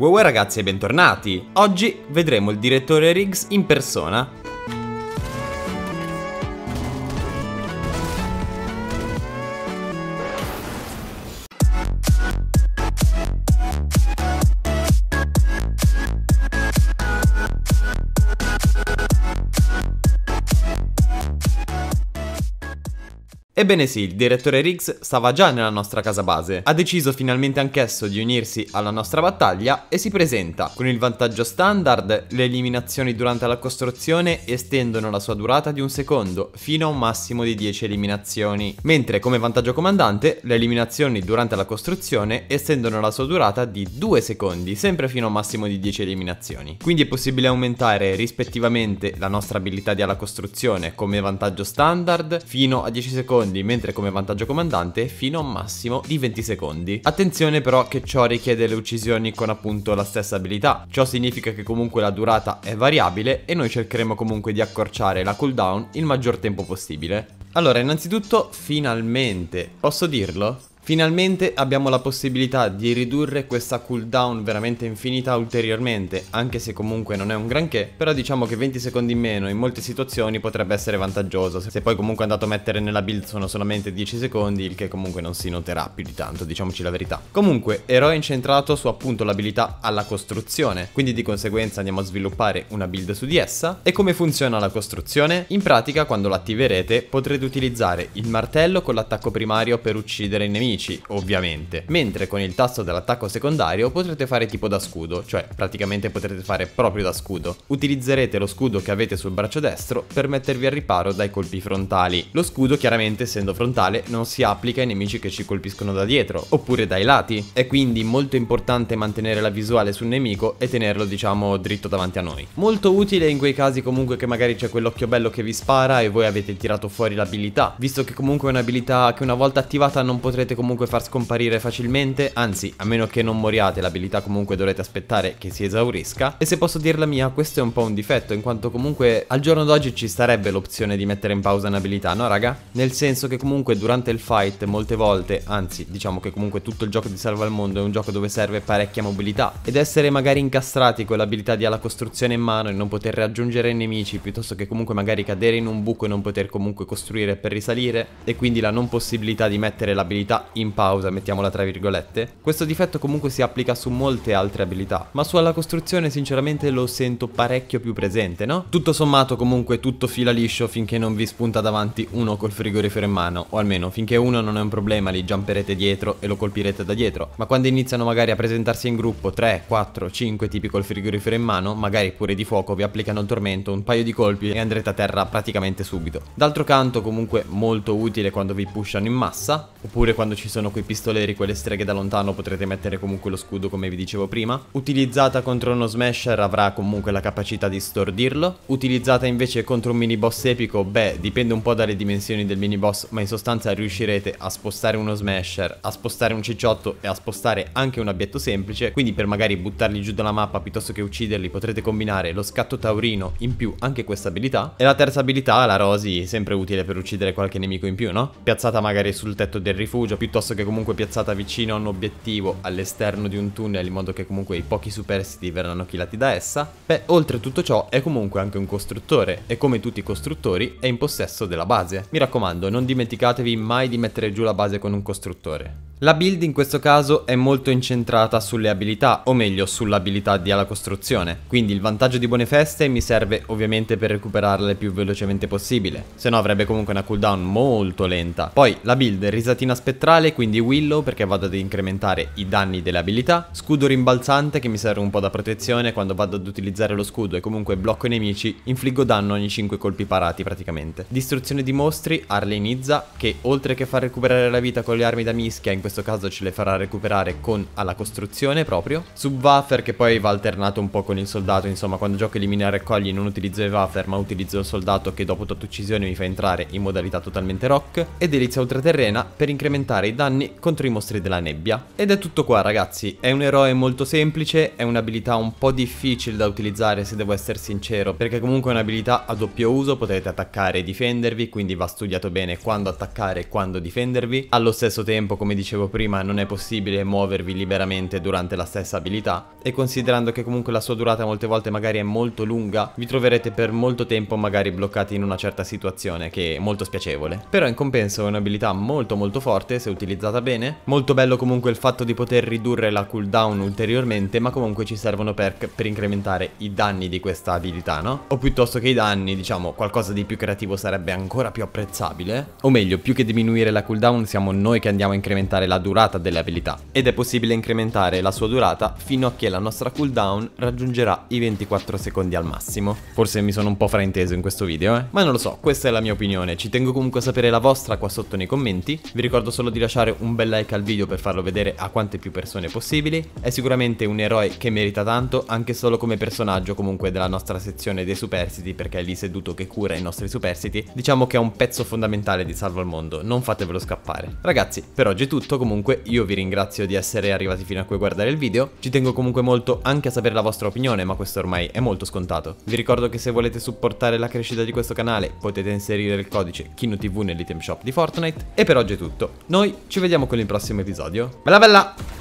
Wow ragazzi e bentornati! Oggi vedremo il direttore Riggs in persona Ebbene sì, il direttore Riggs stava già nella nostra casa base, ha deciso finalmente anch'esso di unirsi alla nostra battaglia e si presenta. Con il vantaggio standard, le eliminazioni durante la costruzione estendono la sua durata di un secondo, fino a un massimo di 10 eliminazioni, mentre come vantaggio comandante, le eliminazioni durante la costruzione estendono la sua durata di 2 secondi, sempre fino a un massimo di 10 eliminazioni. Quindi è possibile aumentare rispettivamente la nostra abilità di alla costruzione come vantaggio standard fino a 10 secondi secondi, mentre come vantaggio comandante fino a un massimo di 20 secondi. Attenzione però che ciò richiede le uccisioni con appunto la stessa abilità, ciò significa che comunque la durata è variabile e noi cercheremo comunque di accorciare la cooldown il maggior tempo possibile. Allora, innanzitutto, finalmente, posso dirlo? Finalmente abbiamo la possibilità di ridurre questa cooldown veramente infinita ulteriormente, anche se comunque non è un granché, però diciamo che 20 secondi in meno in molte situazioni potrebbe essere vantaggioso, se poi comunque andato a mettere nella build sono solamente 10 secondi, il che comunque non si noterà più di tanto, diciamoci la verità. Comunque, eroe incentrato su appunto l'abilità alla costruzione, quindi di conseguenza andiamo a sviluppare una build su di essa. E come funziona la costruzione? In pratica quando l'attiverete potrete utilizzare il martello con l'attacco primario per uccidere i nemici, nemici, ovviamente, mentre con il tasto dell'attacco secondario potrete fare tipo da scudo, cioè praticamente potrete fare proprio da scudo. Utilizzerete lo scudo che avete sul braccio destro per mettervi al riparo dai colpi frontali. Lo scudo chiaramente essendo frontale non si applica ai nemici che ci colpiscono da dietro, oppure dai lati, è quindi molto importante mantenere la visuale sul nemico e tenerlo diciamo dritto davanti a noi. Molto utile in quei casi comunque che magari c'è quell'occhio bello che vi spara e voi avete tirato fuori l'abilità, visto che comunque è un'abilità che una volta attivata non potrete comunque comunque far scomparire facilmente, anzi a meno che non moriate l'abilità comunque dovrete aspettare che si esaurisca e se posso dirla mia questo è un po' un difetto in quanto comunque al giorno d'oggi ci starebbe l'opzione di mettere in pausa un'abilità, no raga? Nel senso che comunque durante il fight molte volte, anzi diciamo che comunque tutto il gioco di Salva al Mondo è un gioco dove serve parecchia mobilità ed essere magari incastrati con l'abilità di alla costruzione in mano e non poter raggiungere i nemici piuttosto che comunque magari cadere in un buco e non poter comunque costruire per risalire e quindi la non possibilità di mettere l'abilità in pausa, mettiamola tra virgolette. Questo difetto comunque si applica su molte altre abilità, ma sulla costruzione sinceramente lo sento parecchio più presente, no? Tutto sommato comunque tutto fila liscio finché non vi spunta davanti uno col frigorifero in mano, o almeno finché uno non è un problema li giamperete dietro e lo colpirete da dietro, ma quando iniziano magari a presentarsi in gruppo 3, 4, 5 tipi col frigorifero in mano, magari pure di fuoco vi applicano il tormento, un paio di colpi e andrete a terra praticamente subito. D'altro canto comunque molto utile quando vi pushano in massa, oppure quando ci ci sono quei pistoleri, quelle streghe da lontano potrete mettere comunque lo scudo come vi dicevo prima. Utilizzata contro uno smasher avrà comunque la capacità di stordirlo. Utilizzata invece contro un mini boss epico, beh dipende un po' dalle dimensioni del mini boss ma in sostanza riuscirete a spostare uno smasher, a spostare un cicciotto e a spostare anche un abietto semplice. Quindi per magari buttarli giù dalla mappa piuttosto che ucciderli potrete combinare lo scatto taurino in più anche questa abilità. E la terza abilità, la Rosy, sempre utile per uccidere qualche nemico in più no? Piazzata magari sul tetto del rifugio piuttosto piuttosto che comunque piazzata vicino a un obiettivo all'esterno di un tunnel in modo che comunque i pochi superstiti verranno chilati da essa, beh oltre tutto ciò è comunque anche un costruttore e come tutti i costruttori è in possesso della base. Mi raccomando non dimenticatevi mai di mettere giù la base con un costruttore. La build in questo caso è molto incentrata sulle abilità, o meglio sull'abilità di alla costruzione, quindi il vantaggio di buone feste mi serve ovviamente per recuperarle più velocemente possibile, se no avrebbe comunque una cooldown molto lenta. Poi la build risatina spettrale, quindi Willow perché vado ad incrementare i danni delle abilità, scudo rimbalzante che mi serve un po' da protezione quando vado ad utilizzare lo scudo e comunque blocco i nemici, infliggo danno ogni 5 colpi parati praticamente. Distruzione di mostri, arlenizza, che oltre che far recuperare la vita con le armi da mischia in questo questo caso ce le farà recuperare con alla costruzione proprio. Subwoofer che poi va alternato un po' con il soldato, insomma quando gioco elimina raccogli non utilizzo i waffer ma utilizzo il soldato che dopo tutta uccisione mi fa entrare in modalità totalmente rock. Ed delizia ultraterrena per incrementare i danni contro i mostri della nebbia. Ed è tutto qua ragazzi, è un eroe molto semplice, è un'abilità un po' difficile da utilizzare se devo essere sincero, perché comunque è un'abilità a doppio uso, potete attaccare e difendervi, quindi va studiato bene quando attaccare e quando difendervi. Allo stesso tempo, come dicevo dicevo prima non è possibile muovervi liberamente durante la stessa abilità e considerando che comunque la sua durata molte volte magari è molto lunga vi troverete per molto tempo magari bloccati in una certa situazione che è molto spiacevole. Però in compenso è un'abilità molto molto forte se utilizzata bene, molto bello comunque il fatto di poter ridurre la cooldown ulteriormente ma comunque ci servono perk per incrementare i danni di questa abilità no? O piuttosto che i danni diciamo qualcosa di più creativo sarebbe ancora più apprezzabile o meglio più che diminuire la cooldown siamo noi che andiamo a incrementare incrementare la durata delle abilità ed è possibile incrementare la sua durata fino a che la nostra cooldown raggiungerà i 24 secondi al massimo. Forse mi sono un po' frainteso in questo video, eh? Ma non lo so, questa è la mia opinione, ci tengo comunque a sapere la vostra qua sotto nei commenti, vi ricordo solo di lasciare un bel like al video per farlo vedere a quante più persone possibili, è sicuramente un eroe che merita tanto anche solo come personaggio comunque della nostra sezione dei superstiti perché è lì seduto che cura i nostri superstiti, diciamo che è un pezzo fondamentale di Salvo al Mondo, non fatevelo scappare. Ragazzi, per oggi è tutto tutto comunque io vi ringrazio di essere arrivati fino a qui a guardare il video, ci tengo comunque molto anche a sapere la vostra opinione ma questo ormai è molto scontato. Vi ricordo che se volete supportare la crescita di questo canale potete inserire il codice KinoTV nell'item shop di Fortnite e per oggi è tutto, noi ci vediamo con il prossimo episodio, bella bella!